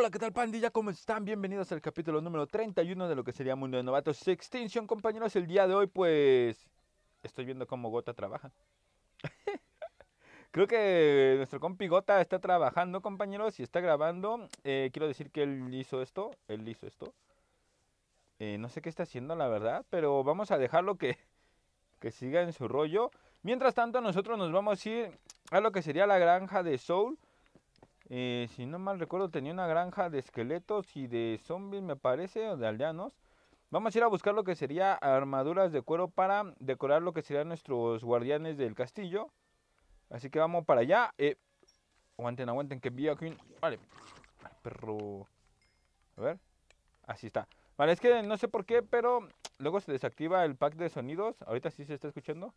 Hola, ¿qué tal pandilla? ¿Cómo están? Bienvenidos al capítulo número 31 de lo que sería Mundo de Novatos Extinction, compañeros. El día de hoy, pues, estoy viendo cómo Gota trabaja. Creo que nuestro compi Gota está trabajando, compañeros, y está grabando. Eh, quiero decir que él hizo esto, él hizo esto. Eh, no sé qué está haciendo, la verdad, pero vamos a dejarlo que, que siga en su rollo. Mientras tanto, nosotros nos vamos a ir a lo que sería la granja de Soul. Eh, si no mal recuerdo, tenía una granja de esqueletos y de zombies, me parece, o de aldeanos. Vamos a ir a buscar lo que sería armaduras de cuero para decorar lo que serían nuestros guardianes del castillo. Así que vamos para allá. Eh, aguanten, aguanten, que envío aquí un... Vale, perro. A ver. Así está. Vale, es que no sé por qué, pero luego se desactiva el pack de sonidos. Ahorita sí se está escuchando.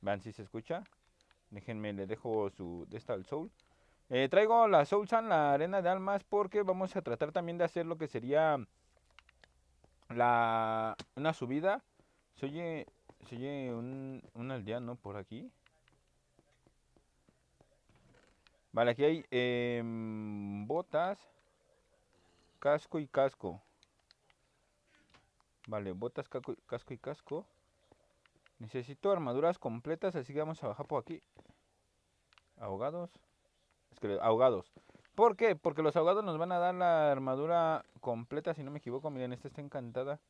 Vean si se escucha. Déjenme, le dejo su... de esta al soul. Eh, traigo la Soulsan, la arena de almas, porque vamos a tratar también de hacer lo que sería una subida. Se oye, un, aldeano por aquí. Vale, aquí hay em, botas, casco y casco. Vale, botas, casco y casco. Necesito armaduras completas, así que vamos a bajar por aquí. Ahogados ahogados. ¿Por qué? Porque los ahogados nos van a dar la armadura completa, si no me equivoco. Miren, esta está encantada.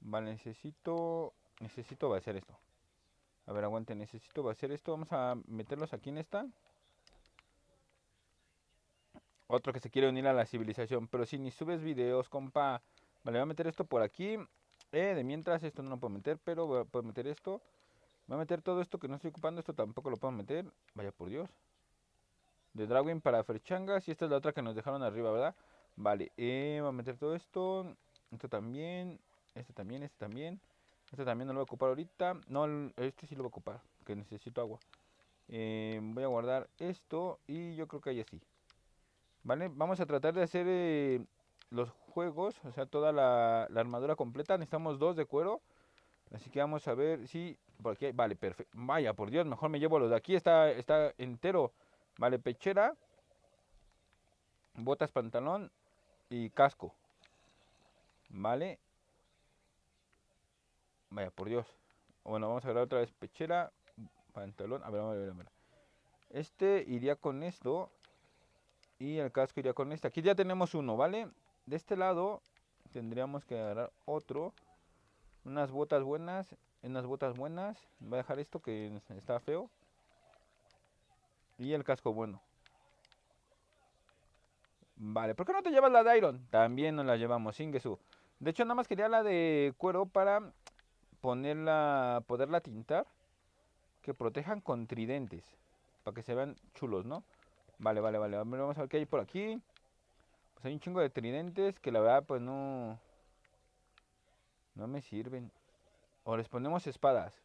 Vale, necesito... Necesito va a ser esto. A ver, aguante, necesito va a ser esto. Vamos a meterlos aquí en esta. Otro que se quiere unir a la civilización. Pero si ni subes videos, compa. Vale, voy a meter esto por aquí. Eh, de mientras, esto no lo puedo meter, pero voy a, puedo meter esto. Voy a meter todo esto que no estoy ocupando. Esto tampoco lo puedo meter. Vaya por Dios. De Dragon para Ferchangas. Y esta es la otra que nos dejaron arriba, ¿verdad? Vale. Eh, voy a meter todo esto. Esto también. Este también. Este también. Este también no lo voy a ocupar ahorita. No, este sí lo voy a ocupar. Que necesito agua. Eh, voy a guardar esto. Y yo creo que hay así. Vale. Vamos a tratar de hacer eh, los juegos. O sea, toda la, la armadura completa. Necesitamos dos de cuero. Así que vamos a ver si porque vale, perfecto. Vaya, por Dios, mejor me llevo los de aquí. Está, está entero. Vale, pechera. Botas, pantalón y casco. Vale. Vaya, por Dios. Bueno, vamos a ver otra vez pechera, pantalón. A ver, a ver, a ver. Este iría con esto. Y el casco iría con este. Aquí ya tenemos uno, ¿vale? De este lado tendríamos que agarrar otro. Unas botas buenas en las botas buenas. Voy a dejar esto que está feo. Y el casco bueno. Vale, ¿por qué no te llevas la de Iron? También nos la llevamos, sin su... De hecho, nada más quería la de cuero para ponerla, poderla tintar. Que protejan con tridentes. Para que se vean chulos, ¿no? Vale, vale, vale. Vamos a ver qué hay por aquí. Pues hay un chingo de tridentes que la verdad, pues no... No me sirven. O les ponemos espadas.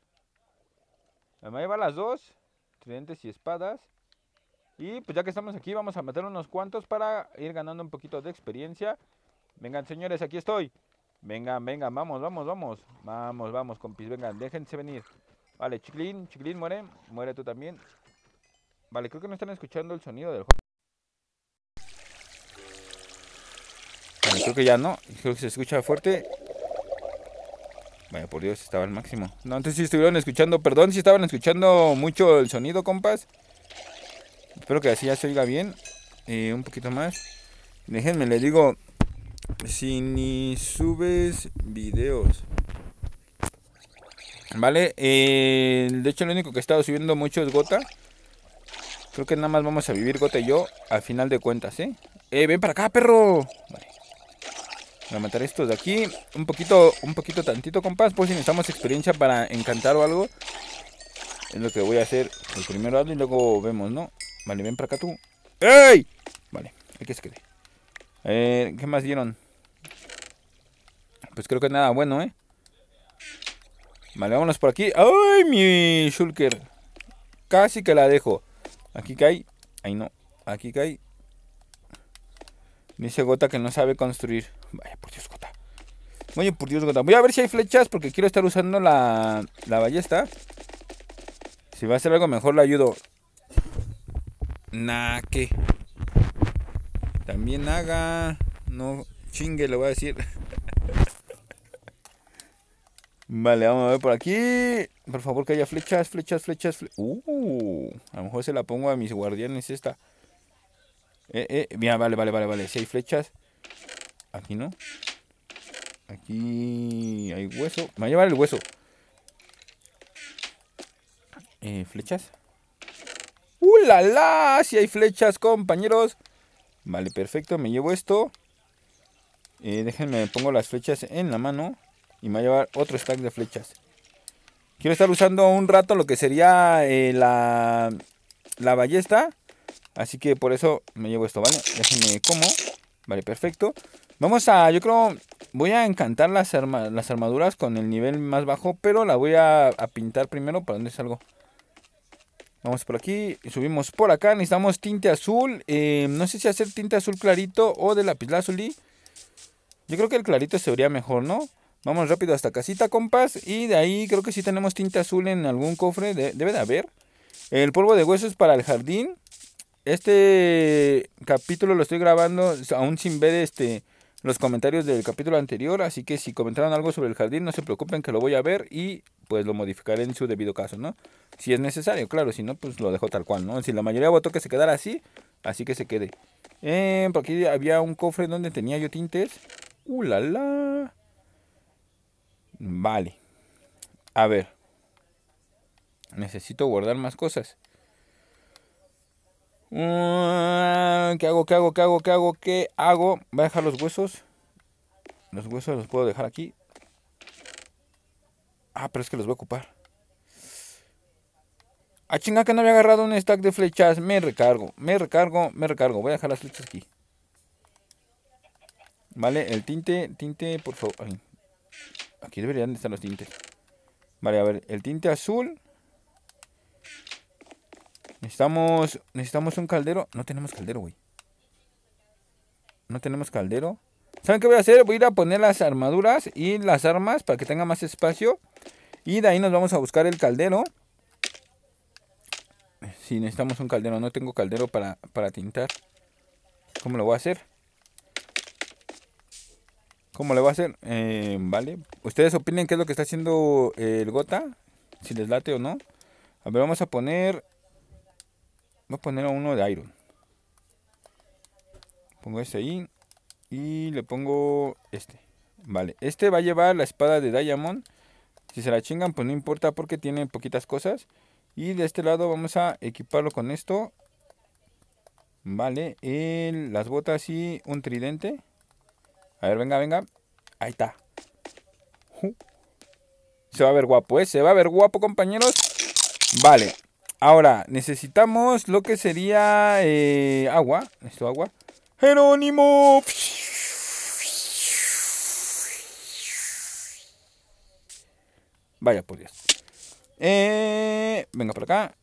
Me va las dos. Tridentes y espadas. Y pues ya que estamos aquí, vamos a matar unos cuantos para ir ganando un poquito de experiencia. Vengan, señores, aquí estoy. Vengan, vengan, vamos, vamos, vamos. Vamos, vamos, compis, vengan, déjense venir. Vale, chiclín, chiclín, muere. Muere tú también. Vale, creo que no están escuchando el sonido del juego. creo que ya no. Creo que se escucha fuerte. Vaya, por Dios, estaba al máximo. No, antes sí estuvieron escuchando, perdón si estaban escuchando mucho el sonido, compas. Espero que así ya se oiga bien. Eh, un poquito más. Déjenme, les digo, si ni subes videos. Vale, eh, de hecho lo único que he estado subiendo mucho es Gota. Creo que nada más vamos a vivir Gota y yo, al final de cuentas, ¿eh? ¡Eh, ven para acá, perro! Vale. Voy a matar estos de aquí. Un poquito, un poquito tantito, compás Por si necesitamos experiencia para encantar o algo. Es lo que voy a hacer. El primero lado y luego vemos, ¿no? Vale, ven para acá tú. ¡Ey! Vale, aquí que quede. ¿Qué más dieron? Pues creo que nada bueno, ¿eh? Vale, vámonos por aquí. ¡Ay, mi shulker! Casi que la dejo. Aquí cae. Ahí no. Aquí cae. Dice Gota que no sabe construir. Vaya por Dios, Gota. por Dios, Voy a ver si hay flechas porque quiero estar usando la, ballesta. Si va a hacer algo mejor, le ayudo. Nah, que. También haga. No chingue, le voy a decir. Vale, vamos a ver por aquí. Por favor, que haya flechas, flechas, flechas. uh, a lo mejor se la pongo a mis guardianes esta. Eh, eh, mira, vale, vale, vale, vale. Si hay flechas. Aquí no. Aquí hay hueso. Me va a llevar el hueso. Eh, flechas. ¡Uh, la, Si hay flechas, compañeros. Vale, perfecto. Me llevo esto. Eh, déjenme, pongo las flechas en la mano. Y me va a llevar otro stack de flechas. Quiero estar usando un rato lo que sería eh, la, la ballesta. Así que por eso me llevo esto, ¿vale? Déjenme como. Vale, perfecto. Vamos a, yo creo, voy a encantar las, armaduras con el nivel más bajo, pero la voy a, pintar primero. ¿Para donde salgo? Vamos por aquí, subimos por acá, necesitamos tinte azul. Eh, no sé si hacer tinte azul clarito o de lazuli. Yo creo que el clarito se vería mejor, ¿no? Vamos rápido hasta casita, compas. Y de ahí creo que sí tenemos tinte azul en algún cofre. debe de haber. El polvo de huesos para el jardín. Este capítulo lo estoy grabando aún sin ver este los comentarios del capítulo anterior, así que si comentaron algo sobre el jardín, no se preocupen que lo voy a ver y pues lo modificaré en su debido caso, ¿no? Si es necesario, claro, si no, pues lo dejo tal cual, ¿no? Si la mayoría votó que se quedara así, así que se quede. Eh, por aquí había un cofre donde tenía yo tintes. ¡Uh, la, la! Vale. A ver. Necesito guardar más cosas. Mm, ¿Qué hago? ¿Qué hago? ¿Qué hago? ¿Qué hago? ¿Qué hago? Voy a dejar los huesos. Los huesos los puedo dejar aquí. Ah, pero es que los voy a ocupar. A ah, chinga que no había agarrado un stack de flechas. Me recargo, me recargo, me recargo. Voy a dejar las flechas aquí. Vale, el tinte, tinte, por favor. Aquí deberían estar los tintes. Vale, a ver, el tinte azul. Necesitamos, necesitamos un caldero. No tenemos caldero, güey. No tenemos caldero. ¿Saben qué voy a hacer? Voy a ir a poner las armaduras y las armas para que tenga más espacio. Y de ahí nos vamos a buscar el caldero. Si sí, necesitamos un caldero. No tengo caldero para, para tintar. ¿Cómo lo voy a hacer? ¿Cómo lo voy a hacer? Eh, vale. ¿Ustedes opinen qué es lo que está haciendo eh, el gota? Si les late o no. A ver, vamos a poner Voy a poner uno de Iron. Pongo este ahí. Y le pongo este. Vale, este va a llevar la espada de Diamond. Si se la chingan, pues no importa porque tiene poquitas cosas. Y de este lado vamos a equiparlo con esto. Vale, las botas y un tridente. A ver, venga, venga. Ahí está. Se va a ver guapo, ¿eh? Se va a ver guapo, compañeros. Vale, Ahora, necesitamos lo que sería eh, agua. Esto agua. Jerónimo. Vaya por Dios. Eh, venga por acá.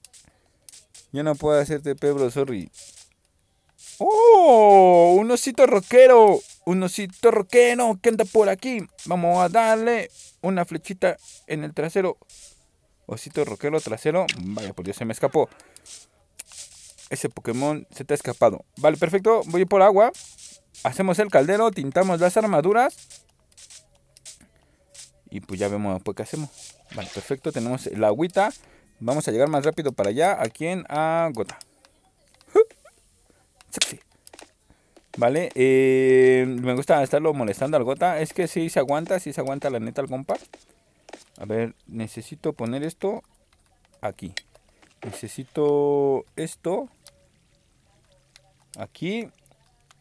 Yo no puedo hacerte pebro, sorry. ¡Oh! Un osito roquero. Un osito roquero que anda por aquí. Vamos a darle una flechita en el trasero. Osito roquero trasero. Vaya, por Dios, se me escapó. Ese Pokémon se te ha escapado. Vale, perfecto. Voy por agua. Hacemos el caldero. Tintamos las armaduras. Y pues ya vemos pues, qué hacemos. Vale, perfecto. Tenemos la agüita. Vamos a llegar más rápido para allá. ¿A quién? A Gota. Sexy. Vale, eh, me gusta estarlo molestando al Gota. Es que si sí se aguanta, si sí se aguanta la neta al compa. A ver, necesito poner esto aquí. Necesito esto aquí.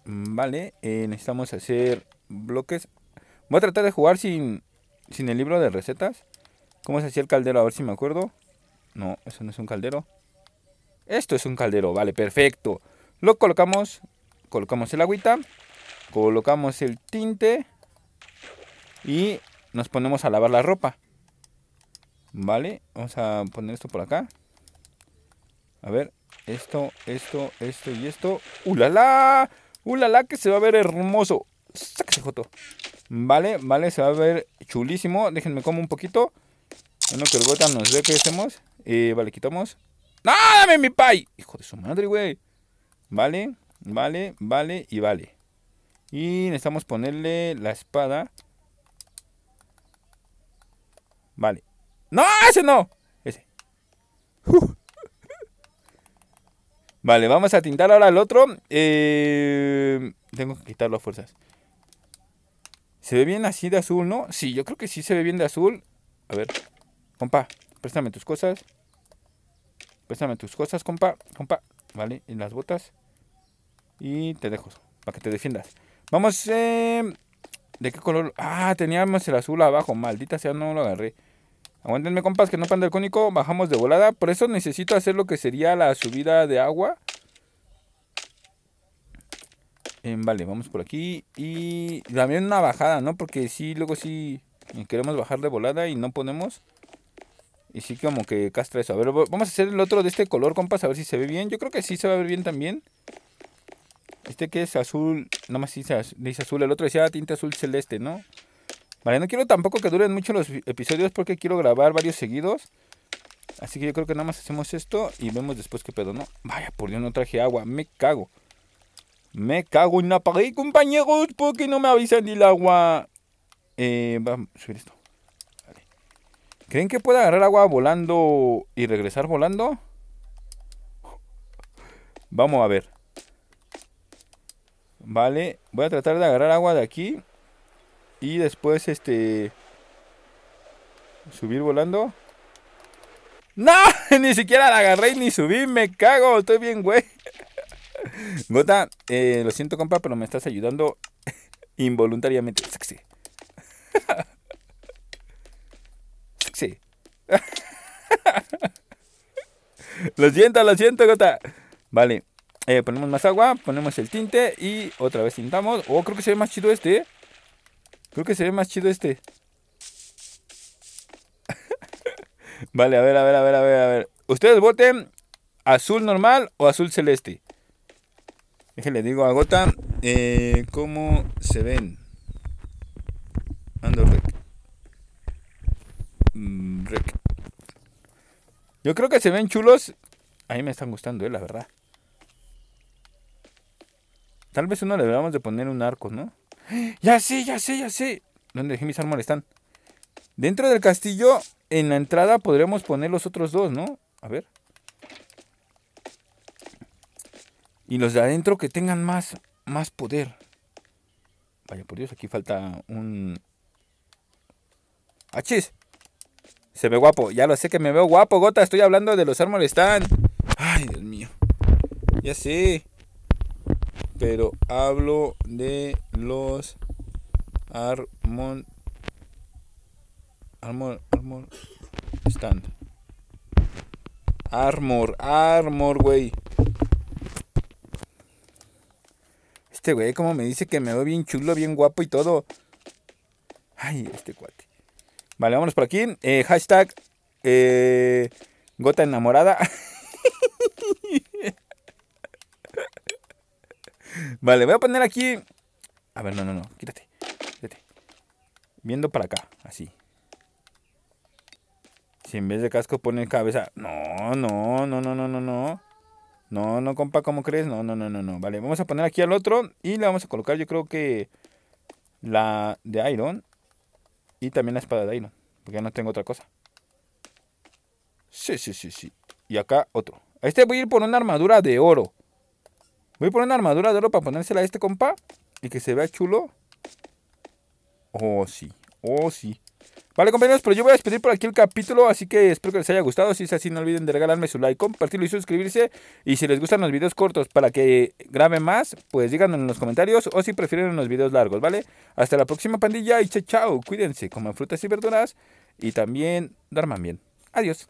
Mm, vale, eh, necesitamos hacer bloques. Voy a tratar de jugar sin, sin el libro de recetas. ¿Cómo se hacía el caldero? A ver si me acuerdo. No, eso no es un caldero. Esto es un caldero, vale, perfecto. Lo colocamos, colocamos el agüita, colocamos el tinte y nos ponemos a lavar la ropa. Vale, vamos a poner esto por acá. A ver, esto, esto, esto y esto. ¡Ulala! ¡Ulala! que se va a ver hermoso. Sáquese, Joto. Vale, vale, se va a ver chulísimo. Déjenme como un poquito. Bueno, que el gota nos ve que hacemos. Eh, vale, quitamos. ¡Nada, ¡Ah, ¡Dame mi pay! Hijo de su madre, güey. Vale, vale, vale y vale. Y necesitamos ponerle la espada. Vale. No, ese no. Ese. Vale, vamos a tintar ahora el otro. Eh, tengo que quitar las fuerzas. ¿Se ve bien así de azul, no? Sí, yo creo que sí se ve bien de azul. A ver, compa, préstame tus cosas. Préstame tus cosas, compa. Compa, vale, en las botas. Y te dejo, para que te defiendas. Vamos, eh, ¿de qué color? Ah, teníamos el azul abajo, maldita sea, no lo agarré. Aguantenme, compas, que no panda el cónico. Bajamos de volada. Por eso necesito hacer lo que sería la subida de agua. Em, vale, vamos por aquí. Y también una bajada, ¿no? Porque sí, luego sí eh, queremos bajar de volada y no ponemos. Y sí como que castra eso. A ver, vamos a hacer el otro de este color, compas, a ver si se ve bien. Yo creo que sí se va a ver bien también. Este que es azul, nomás dice azul, el otro decía tinta azul celeste, ¿no? Vale, no quiero tampoco que duren mucho los episodios porque quiero grabar varios seguidos. Así que yo creo que nada más hacemos esto y vemos después qué pedo, ¿no? Vaya, por Dios, no traje agua. Me cago. Me cago en la pared, compañeros, porque no me avisan el agua. Eh, vamos a subir esto. ¿Creen que pueda agarrar agua volando y regresar volando? Vamos a ver. Vale, voy a tratar de agarrar agua de aquí. Y después, este... Subir volando. ¡No! Ni siquiera la agarré ni subí. Me cago. Estoy bien, güey. Gota, eh, lo siento, compa, pero me estás ayudando involuntariamente. Sexy. Sexy. Lo siento, lo siento, Gota. Vale. Eh, ponemos más agua, ponemos el tinte y otra vez tintamos. Oh, creo que se ve más chido este, eh. Creo que se ve más chido este. vale, a ver, a ver, a ver, a ver, a ver. Ustedes voten azul normal o azul celeste. Déjenle digo a Gota eh, cómo se ven. Ando mm, rec. Yo creo que se ven chulos. A mí me están gustando, eh, la verdad. Tal vez uno le debamos de poner un arco, ¿no? Ya sé, ya sé, ya sé. ¿Dónde dejé mis armas? Están. Dentro del castillo, en la entrada, podremos poner los otros dos, ¿no? A ver. Y los de adentro que tengan más, más poder. Vaya, por Dios, aquí falta un... ¡Achis! Se ve guapo. Ya lo sé que me veo guapo, Gota. Estoy hablando de los Armor están Ay, Dios mío. Ya sé pero hablo de los armor, armor, stand. Armor, armor, güey. Este güey, como me dice que me veo bien chulo, bien guapo y todo. Ay, este cuate. Vale, vámonos por aquí. Eh, hashtag eh, gota enamorada. Vale, voy a poner aquí. A ver, no, no, no. Quítate. Quítate. Viendo para acá, así. Si en vez de casco pone cabeza. No, no, no, no, no, no, no. No, no, compa, ¿cómo crees? No, no, no, no, no. Vale, vamos a poner aquí al otro. Y le vamos a colocar, yo creo que. La de Iron. Y también la espada de Iron. Porque ya no tengo otra cosa. Sí, sí, sí, sí. Y acá otro. A Este voy a ir por una armadura de oro. Voy a poner una armadura de oro para ponérsela a este compa. Y que se vea chulo. Oh, sí. Oh, sí. Vale, compañeros, pero yo voy a despedir por aquí el capítulo, así que espero que les haya gustado. Si es así, no olviden de regalarme su like, compartirlo y suscribirse. Y si les gustan los videos cortos para que grabe más, pues díganlo en los comentarios o si prefieren los videos largos, ¿vale? Hasta la próxima pandilla y chao, chao. Cuídense, coman frutas y verduras y también duerman bien. Adiós.